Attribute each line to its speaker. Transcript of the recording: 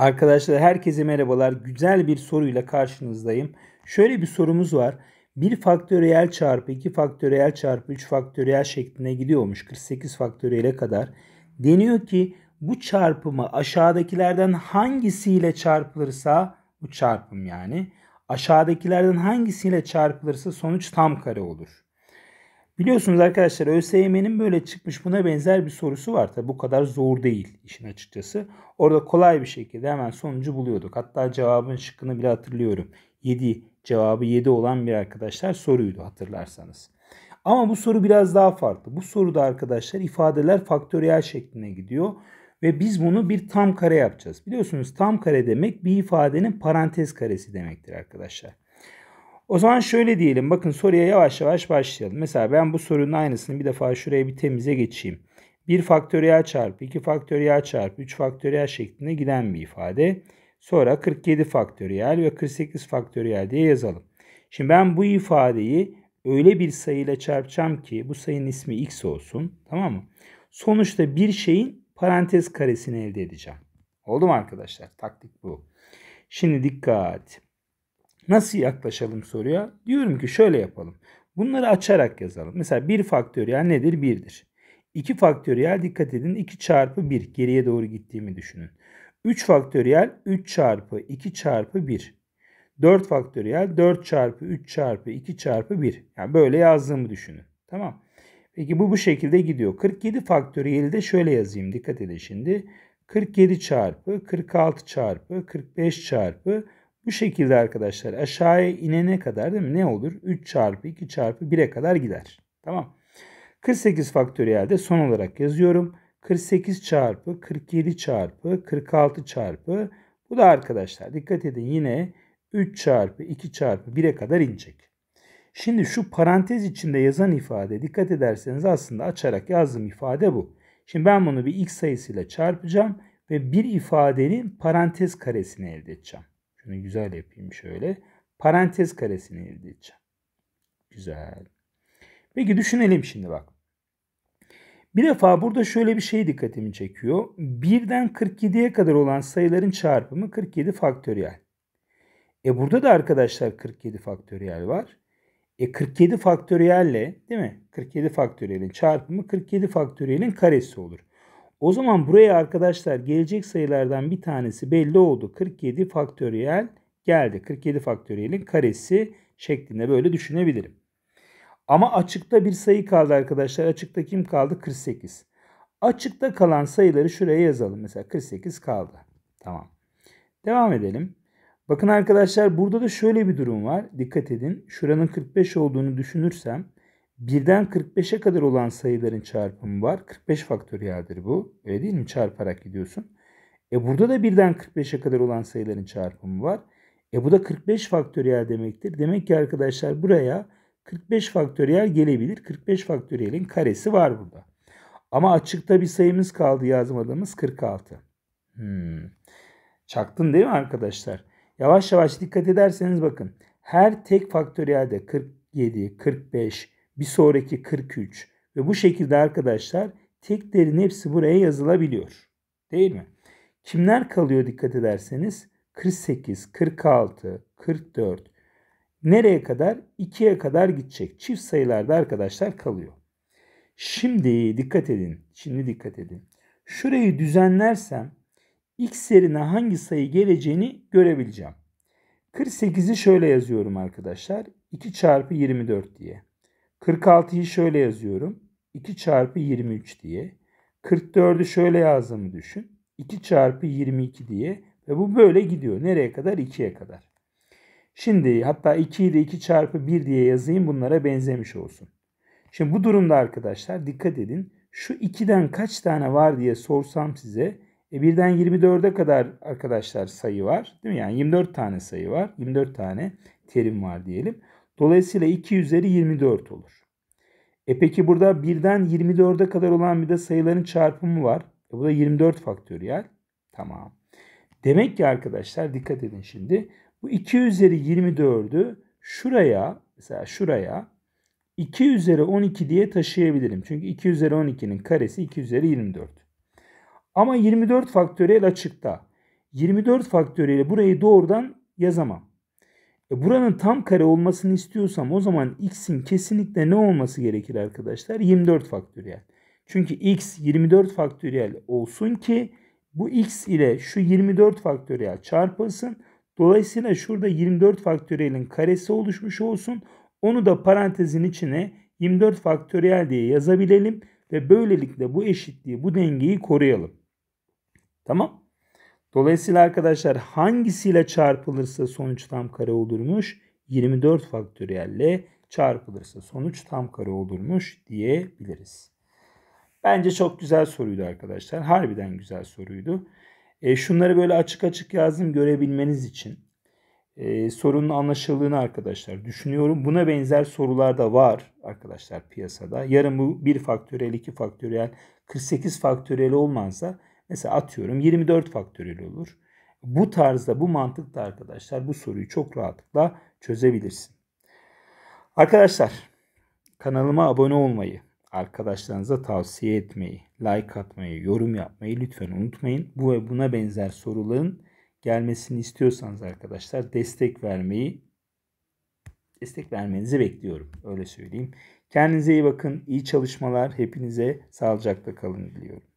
Speaker 1: Arkadaşlar herkese merhabalar. Güzel bir soruyla karşınızdayım. Şöyle bir sorumuz var. 1 faktöriyel çarpı 2 faktöriyel çarpı 3 faktöriyel şeklinde gidiyormuş 48 faktöriyele kadar. Deniyor ki bu çarpımı aşağıdakilerden hangisiyle çarpılırsa bu çarpım yani aşağıdakilerden hangisiyle çarpılırsa sonuç tam kare olur. Biliyorsunuz arkadaşlar ÖSYM'nin böyle çıkmış buna benzer bir sorusu var. Tabi bu kadar zor değil işin açıkçası. Orada kolay bir şekilde hemen sonucu buluyorduk. Hatta cevabın şıkkını bile hatırlıyorum. 7 cevabı 7 olan bir arkadaşlar soruydu hatırlarsanız. Ama bu soru biraz daha farklı. Bu soruda arkadaşlar ifadeler faktöriyel şekline gidiyor. Ve biz bunu bir tam kare yapacağız. Biliyorsunuz tam kare demek bir ifadenin parantez karesi demektir arkadaşlar. O zaman şöyle diyelim. Bakın soruya yavaş yavaş başlayalım. Mesela ben bu sorunun aynısını bir defa şuraya bir temize geçeyim. 1 faktöriyel çarpı 2 faktöriyel çarpı 3 faktöriyel şeklinde giden bir ifade. Sonra 47 faktöriyel ve 48 faktöriyel diye yazalım. Şimdi ben bu ifadeyi öyle bir sayıyla çarpacağım ki bu sayının ismi x olsun. Tamam mı? Sonuçta bir şeyin parantez karesini elde edeceğim. Oldu mu arkadaşlar? Taktik bu. Şimdi dikkat. Nasıl yaklaşalım soruya? Diyorum ki şöyle yapalım. Bunları açarak yazalım. Mesela 1 faktöriyel nedir? 1'dir. 2 faktöriyel dikkat edin 2 çarpı 1 geriye doğru gittiğimi düşünün. 3 faktöriyel 3 çarpı 2 çarpı 1. 4 faktöriyel 4 çarpı 3 çarpı 2 çarpı 1. Yani böyle yazdığımı düşünün. Tamam. Peki bu bu şekilde gidiyor. 47 faktöriyeli de şöyle yazayım. Dikkat edin şimdi. 47 çarpı 46 çarpı 45 çarpı bu şekilde arkadaşlar aşağıya inene kadar değil mi? Ne olur? 3 çarpı 2 çarpı 1'e kadar gider. Tamam. 48 faktöriyel de son olarak yazıyorum. 48 çarpı 47 çarpı 46 çarpı. Bu da arkadaşlar dikkat edin yine 3 çarpı 2 çarpı 1'e kadar inecek. Şimdi şu parantez içinde yazan ifade dikkat ederseniz aslında açarak yazdığım ifade bu. Şimdi ben bunu bir x sayısıyla çarpacağım ve bir ifadenin parantez karesini elde edeceğim. Şunu güzel yapayım şöyle. Parantez karesini elde edeceğim. Güzel. Peki düşünelim şimdi bak. Bir defa burada şöyle bir şey dikkatimi çekiyor. 1'den 47'ye kadar olan sayıların çarpımı 47 faktöriyel. E burada da arkadaşlar 47 faktöriyel var. E 47 faktöriyelle değil mi? 47 faktöriyelin çarpımı 47 faktöriyelin karesi olur. O zaman buraya arkadaşlar gelecek sayılardan bir tanesi belli oldu. 47 faktöriyel geldi. 47 faktöriyelin karesi şeklinde böyle düşünebilirim. Ama açıkta bir sayı kaldı arkadaşlar. Açıkta kim kaldı? 48. Açıkta kalan sayıları şuraya yazalım. Mesela 48 kaldı. Tamam. Devam edelim. Bakın arkadaşlar burada da şöyle bir durum var. Dikkat edin. Şuranın 45 olduğunu düşünürsem 1'den 45'e kadar olan sayıların çarpımı var. 45 faktöriyeldir bu. Öyle değil mi? Çarparak gidiyorsun. E burada da 1'den 45'e kadar olan sayıların çarpımı var. E bu da 45 faktöriyel demektir. Demek ki arkadaşlar buraya 45 faktöriyel gelebilir. 45 faktöriyelin karesi var burada. Ama açıkta bir sayımız kaldı yazmadığımız 46. Hmm. Çaktın değil mi arkadaşlar? Yavaş yavaş dikkat ederseniz bakın. Her tek faktöriyelde 47, 45, bir sonraki 43 ve bu şekilde arkadaşlar teklerin hepsi buraya yazılabiliyor. Değil mi? Kimler kalıyor dikkat ederseniz 48, 46, 44 nereye kadar? 2'ye kadar gidecek. Çift sayılarda arkadaşlar kalıyor. Şimdi dikkat edin. Şimdi dikkat edin. Şurayı düzenlersem x yerine hangi sayı geleceğini görebileceğim. 48'i şöyle yazıyorum arkadaşlar. 2 çarpı 24 diye. 46'yı şöyle yazıyorum. 2 çarpı 23 diye. 44'ü şöyle yazdığımı düşün. 2 çarpı 22 diye. Ve bu böyle gidiyor. Nereye kadar? 2'ye kadar. Şimdi hatta 2'yi de 2 çarpı 1 diye yazayım bunlara benzemiş olsun. Şimdi bu durumda arkadaşlar dikkat edin. Şu 2'den kaç tane var diye sorsam size e 1'den 24'e kadar arkadaşlar sayı var. Değil mi? Yani 24 tane sayı var. 24 tane terim var diyelim. Dolayısıyla 2 üzeri 24 olur. E peki burada 1'den 24'e kadar olan bir de sayıların çarpımı var. E bu da 24 faktöriyel. Tamam. Demek ki arkadaşlar dikkat edin şimdi. Bu 2 üzeri 24'ü şuraya mesela şuraya 2 üzeri 12 diye taşıyabilirim. Çünkü 2 üzeri 12'nin karesi 2 üzeri 24. Ama 24 faktöriyel açıkta. 24 faktöriyeli burayı doğrudan yazamam. E buranın tam kare olmasını istiyorsam o zaman x'in kesinlikle ne olması gerekir arkadaşlar? 24 faktöriyel. Çünkü x 24 faktöriyel olsun ki bu x ile şu 24 faktöriyel çarpılsın. Dolayısıyla şurada 24 faktöriyelin karesi oluşmuş olsun. Onu da parantezin içine 24 faktöriyel diye yazabilelim ve böylelikle bu eşitliği, bu dengeyi koruyalım. Tamam? Dolayısıyla arkadaşlar hangisiyle çarpılırsa sonuç tam kare olurmuş? 24 faktöriyelle çarpılırsa sonuç tam kare olurmuş diyebiliriz. Bence çok güzel soruydu arkadaşlar. Harbiden güzel soruydu. E, şunları böyle açık açık yazdım görebilmeniz için. E, sorunun anlaşıldığını arkadaşlar düşünüyorum. Buna benzer sorular da var arkadaşlar piyasada. Yarın bu 1 faktöriyel, 2 faktöriyel, 48 faktöriyel olmazsa Mesela atıyorum 24 faktöriyel olur. Bu tarzda bu mantıkla arkadaşlar bu soruyu çok rahatlıkla çözebilirsin. Arkadaşlar kanalıma abone olmayı, arkadaşlarınıza tavsiye etmeyi, like atmayı, yorum yapmayı lütfen unutmayın. Bu ve buna benzer soruların gelmesini istiyorsanız arkadaşlar destek vermeyi destek vermenizi bekliyorum. Öyle söyleyeyim. Kendinize iyi bakın. İyi çalışmalar. Hepinize sağlıcakla kalın diliyorum.